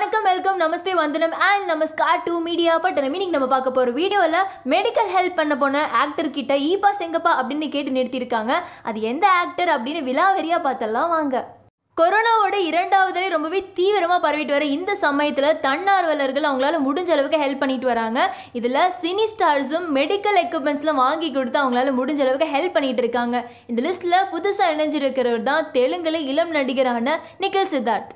வணக்கம் வெல்கம் நமஸ்தே வந்தனம் அண்ட் நமஸ்கார் டூ மீடியா பட்டணம் மீனிங் நம்ம பார்க்க போகிற வீடியோவில் மெடிக்கல் ஹெல்ப் பண்ண போன ஆக்டர் கிட்ட பாஸ் செங்கப்பா அப்படின்னு கேட்டு நிறுத்தியிருக்காங்க அது எந்த ஆக்டர் அப்படின்னு விலாவெறியாக பார்த்தெல்லாம் வாங்க கொரோனாவோட இரண்டாவது ரொம்பவே தீவிரமாக பரவிட்டு வர இந்த சமயத்தில் தன்னார்வலர்கள் அவங்களால முடிஞ்ச அளவுக்கு ஹெல்ப் பண்ணிட்டு வராங்க இதில் சினி ஸ்டார்ஸும் மெடிக்கல் எக்யூப்மெண்ட்ஸ்லாம் வாங்கி கொடுத்து அவங்களால முடிஞ்ச அளவுக்கு ஹெல்ப் பண்ணிட்டு இருக்காங்க இந்த லிஸ்ட்டில் புதுசாக இணைஞ்சிருக்கிறவர் தான் தெலுங்கில் இளம் நடிகரான நிக்கில் சித்தார்த்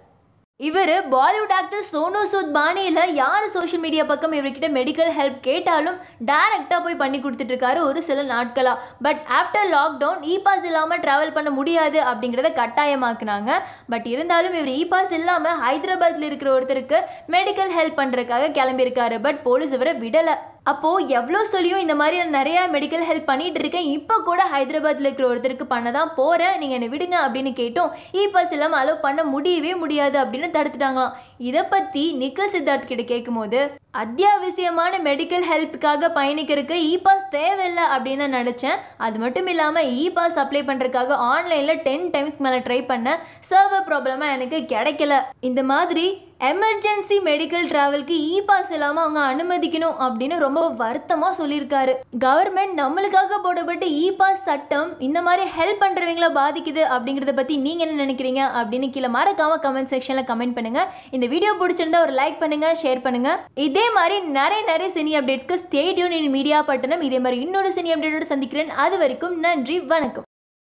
இவர் பாலிவுட் ஆக்டர் சோனு சூத் பாணியில் யார் சோஷியல் மீடியா பக்கம் இவர்கிட்ட மெடிக்கல் ஹெல்ப் கேட்டாலும் டேரெக்டாக போய் பண்ணி கொடுத்துட்ருக்காரு ஒரு சில நாட்களாக but after lockdown E pass இல்லாமல் ட்ராவல் பண்ண முடியாது அப்படிங்கிறத கட்டாயமாக்குனாங்க பட் இருந்தாலும் இவர் இ பாஸ் இல்லாமல் ஹைதராபாத்தில் இருக்கிற ஒருத்தருக்கு மெடிக்கல் ஹெல்ப் பண்ணுறதுக்காக கிளம்பியிருக்காரு பட் போலீஸ் இவரை விடலை அப்போது எவ்வளோ சொல்லியும் இந்த மாதிரி நான் நிறையா மெடிக்கல் ஹெல்ப் பண்ணிகிட்டு இருக்கேன் இப்போ கூட ஹைதராபாத்தில் இருக்கிற ஒருத்தருக்கு பண்ண தான் போகிறேன் நீங்கள் என்னை விடுங்க அப்படின்னு கேட்டோம் இப்போ சிலம் இல்லாமல் அலோவ் பண்ண முடியவே முடியாது அப்படின்னு தடுத்துட்டாங்களாம் இதை பற்றி நிக்கல் சித்தார்த் கிட்ட கேட்கும்போது அத்தியாவசியமான மெடிக்கல் ஹெல்ப்புக்காக பயணிக்கிறதுக்கு இ பாஸ் தேவையில்லை அப்படின்னு தான் நினச்சேன் அது மட்டும் இல்லாமல் இ பாஸ் அப்ளை பண்ணுறதுக்காக ஆன்லைனில் டென் டைம்ஸ்க்கு மேலே ட்ரை பண்ணேன் சர்வர் ப்ராப்ளமாக எனக்கு கிடைக்கல இந்த மாதிரி எமர்ஜென்சி மெடிக்கல் டிராவல்க்கு இ பாஸ் இல்லாமல் அவங்க அனுமதிக்கணும் அப்படின்னு ரொம்ப வருத்தமாக சொல்லியிருக்காரு கவர்மெண்ட் நம்மளுக்காக போடப்பட்ட இ பாஸ் சட்டம் இந்த மாதிரி ஹெல்ப் பண்ணுறவங்கள பாதிக்குது அப்படிங்கிறத பற்றி நீங்கள் என்ன நினைக்கிறீங்க அப்படின்னு கீழே மறக்காமல் கமெண்ட் செக்ஷனில் கமெண்ட் பண்ணுங்கள் இந்த வீடியோ பிடிச்சிருந்தா ஒரு லைக் பண்ணுங்கள் ஷேர் பண்ணுங்கள் இதே இதே மாதிரி நிறைய நிறைய சினி அப்டேட்ஸ்க்கு ஸ்டேடியூன் இன் மீடியா பட்டணம் இதே மாதிரி இன்னொரு சினி அப்டேட்டோட சந்திக்கிறேன் அது வரைக்கும் நன்றி வணக்கம்